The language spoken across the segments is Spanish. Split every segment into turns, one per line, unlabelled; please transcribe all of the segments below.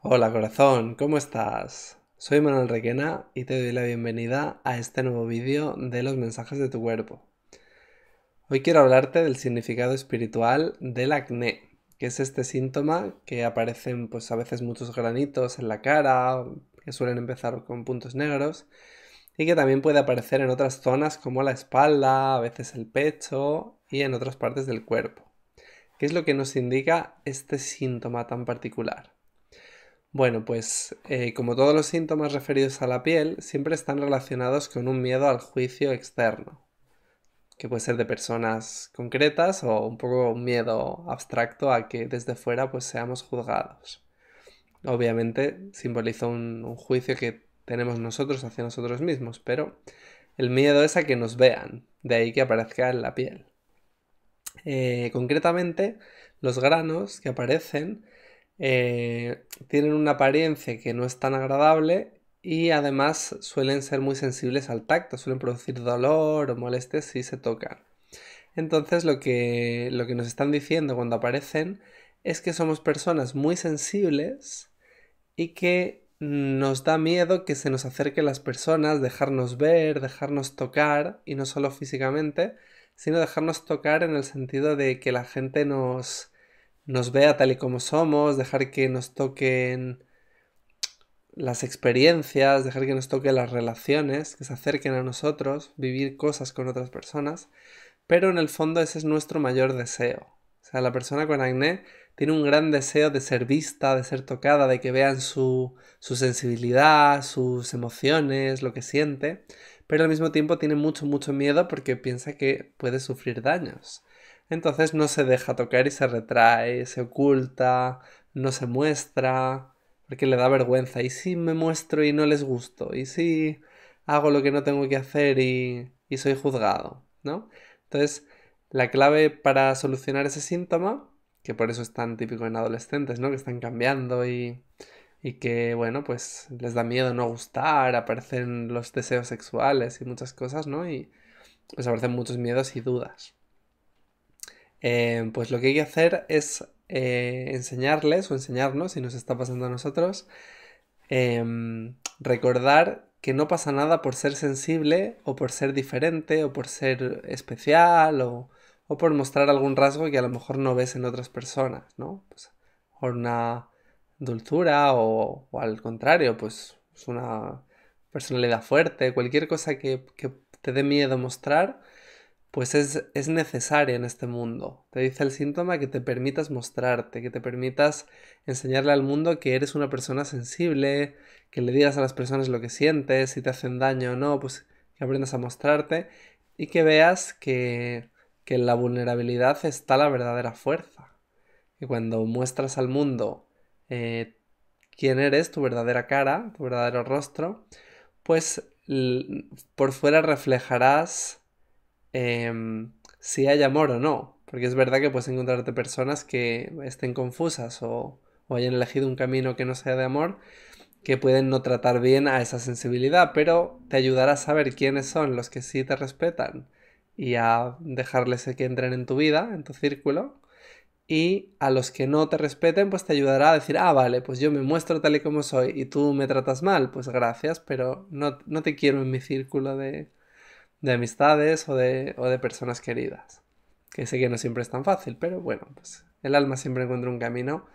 Hola corazón, ¿cómo estás? Soy Manuel Requena y te doy la bienvenida a este nuevo vídeo de los mensajes de tu cuerpo. Hoy quiero hablarte del significado espiritual del acné, que es este síntoma que aparecen pues a veces muchos granitos en la cara, que suelen empezar con puntos negros y que también puede aparecer en otras zonas como la espalda, a veces el pecho y en otras partes del cuerpo. ¿Qué es lo que nos indica este síntoma tan particular? Bueno, pues eh, como todos los síntomas referidos a la piel, siempre están relacionados con un miedo al juicio externo, que puede ser de personas concretas o un poco un miedo abstracto a que desde fuera pues seamos juzgados. Obviamente simboliza un, juicio que tenemos nosotros hacia nosotros mismos, pero el miedo es a que nos vean, de ahí que aparezca en la piel. Eh, concretamente, los granos que aparecen eh, tienen una apariencia que no es tan agradable y además suelen ser muy sensibles al tacto, suelen producir dolor o molestias si se tocan. Entonces lo que, lo que nos están diciendo cuando aparecen es que somos personas muy sensibles y que nos da miedo que se nos acerquen las personas, dejarnos ver, dejarnos tocar, y no solo físicamente, sino dejarnos tocar en el sentido de que la gente nos, nos vea tal y como somos, dejar que nos toquen las experiencias, dejar que nos toquen las relaciones, que se acerquen a nosotros, vivir cosas con otras personas, pero en el fondo ese es nuestro mayor deseo. O sea, la persona con acné tiene un gran deseo de ser vista, de ser tocada, de que vean su, su sensibilidad, sus emociones, lo que siente, pero al mismo tiempo tiene mucho, mucho miedo porque piensa que puede sufrir daños. Entonces no se deja tocar y se retrae, se oculta, no se muestra, porque le da vergüenza. ¿Y si me muestro y no les gusto? ¿Y si hago lo que no tengo que hacer y, soy juzgado? ¿No? Entonces, la clave para solucionar ese síntoma, que por eso es tan típico en adolescentes, ¿no? Que están cambiando y, que, bueno, pues les da miedo no gustar, aparecen los deseos sexuales y muchas cosas, ¿no? Y pues aparecen muchos miedos y dudas. Em, pues lo que hay que hacer es eh, enseñarles o enseñarnos, si nos está pasando a nosotros, em, recordar que no pasa nada por ser sensible o por ser diferente o por ser especial o, por mostrar algún rasgo que a lo mejor no ves en otras personas, ¿no? Pues, o una dulzura o, al contrario, pues una personalidad fuerte, cualquier cosa que te dé miedo mostrar, pues es, es necesaria en este mundo. Te dice el síntoma que te permitas mostrarte, que te permitas enseñarle al mundo que eres una persona sensible, que le digas a las personas lo que sientes, si te hacen daño o no, pues que aprendas a mostrarte y que veas que, que en la vulnerabilidad está la verdadera fuerza. y cuando muestras al mundo eh, quién eres, tu verdadera cara, tu verdadero rostro, pues por fuera reflejarás Em, si hay amor o no. Porque es verdad que puedes encontrarte personas que estén confusas o, hayan elegido un camino que no sea de amor, que pueden no tratar bien a esa sensibilidad, pero te ayudará a saber quiénes son los que sí te respetan y a dejarles que entren en tu vida, en tu círculo. Y a los que no te respeten, pues te ayudará a decir, ah, vale, pues yo me muestro tal y como soy y tú me tratas mal, pues gracias, pero no, no te quiero en mi círculo de, de amistades o de, personas queridas. Que sé que no siempre es tan fácil, pero bueno, pues el alma siempre encuentra un camino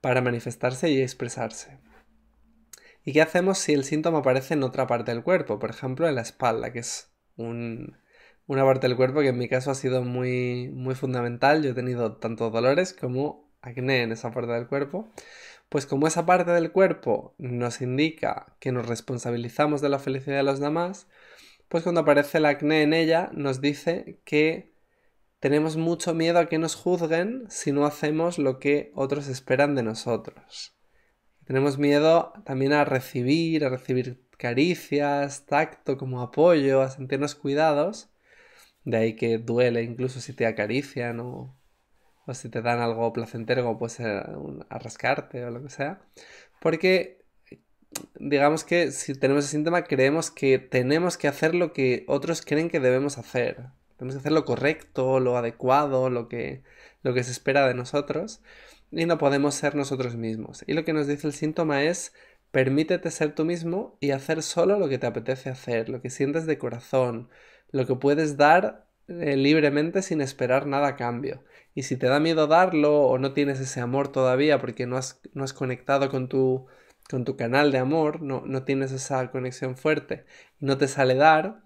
para manifestarse y expresarse. ¿Y qué hacemos si el síntoma aparece en otra parte del cuerpo? Por ejemplo, en la espalda, que es una parte del cuerpo que en mi caso ha sido muy, muy fundamental. Yo he tenido tanto dolores como acné en esa parte del cuerpo. Pues como esa parte del cuerpo nos indica que nos responsabilizamos de la felicidad de los demás, pues cuando aparece el acné en ella nos dice que tenemos mucho miedo a que nos juzguen si no hacemos lo que otros esperan de nosotros. Tenemos miedo también a recibir, a recibir caricias, tacto como apoyo, a sentirnos cuidados. De ahí que duele incluso si te acarician o, si te dan algo placentero como puede ser a rascarte o lo que sea. Porque digamos que si tenemos ese síntoma, creemos que tenemos que hacer lo que otros creen que debemos hacer. Tenemos que hacer lo correcto, lo adecuado, lo que, lo que se espera de nosotros. Y no podemos ser nosotros mismos. Y lo que nos dice el síntoma es, permítete ser tú mismo y hacer solo lo que te apetece hacer, lo que sientes de corazón, lo que puedes dar eh, libremente sin esperar nada a cambio. Y si te da miedo darlo o no tienes ese amor todavía porque no has, no has conectado con tu con tu canal de amor, no, tienes esa conexión fuerte y no te sale dar,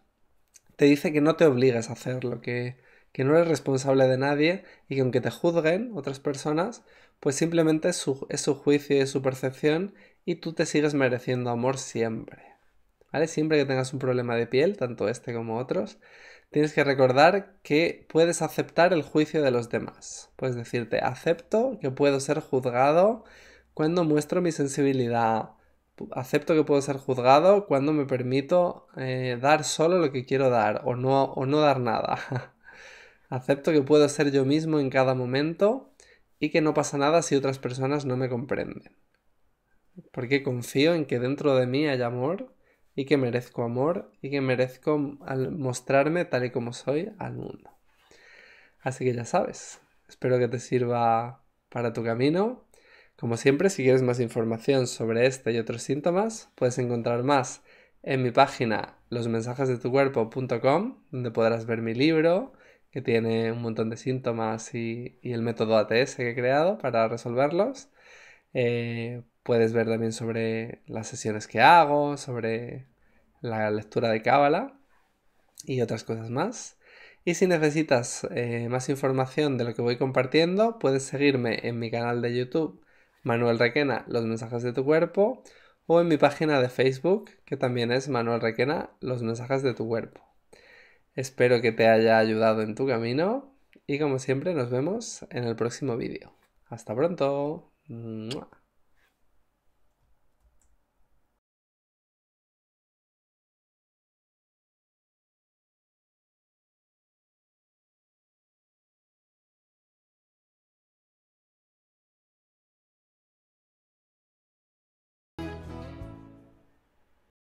te dice que no te obligas a hacerlo, que, que no eres responsable de nadie y que aunque te juzguen otras personas, pues simplemente es su, juicio y es su percepción y tú te sigues mereciendo amor siempre. ¿Vale? Siempre que tengas un problema de piel, tanto este como otros, tienes que recordar que puedes aceptar el juicio de los demás. Puedes decirte, acepto que puedo ser juzgado cuando muestro mi sensibilidad, acepto que puedo ser juzgado, cuando me permito eh, dar solo lo que quiero dar o no, o no dar nada. acepto que puedo ser yo mismo en cada momento y que no pasa nada si otras personas no me comprenden. Porque confío en que dentro de mí hay amor y que merezco amor y que merezco al mostrarme tal y como soy al mundo. Así que ya sabes, espero que te sirva para tu camino como siempre, si quieres más información sobre este y otros síntomas, puedes encontrar más en mi página losmensajesdetucuerpo.com, donde podrás ver mi libro, que tiene un montón de síntomas y, el método ATS que he creado para resolverlos. Eh, puedes ver también sobre las sesiones que hago, sobre la lectura de Cábala y otras cosas más. Y si necesitas eh, más información de lo que voy compartiendo, puedes seguirme en mi canal de YouTube Manuel Requena, los mensajes de tu cuerpo, o en mi página de Facebook, que también es Manuel Requena, los mensajes de tu cuerpo. Espero que te haya ayudado en tu camino y como siempre nos vemos en el próximo vídeo. Hasta pronto.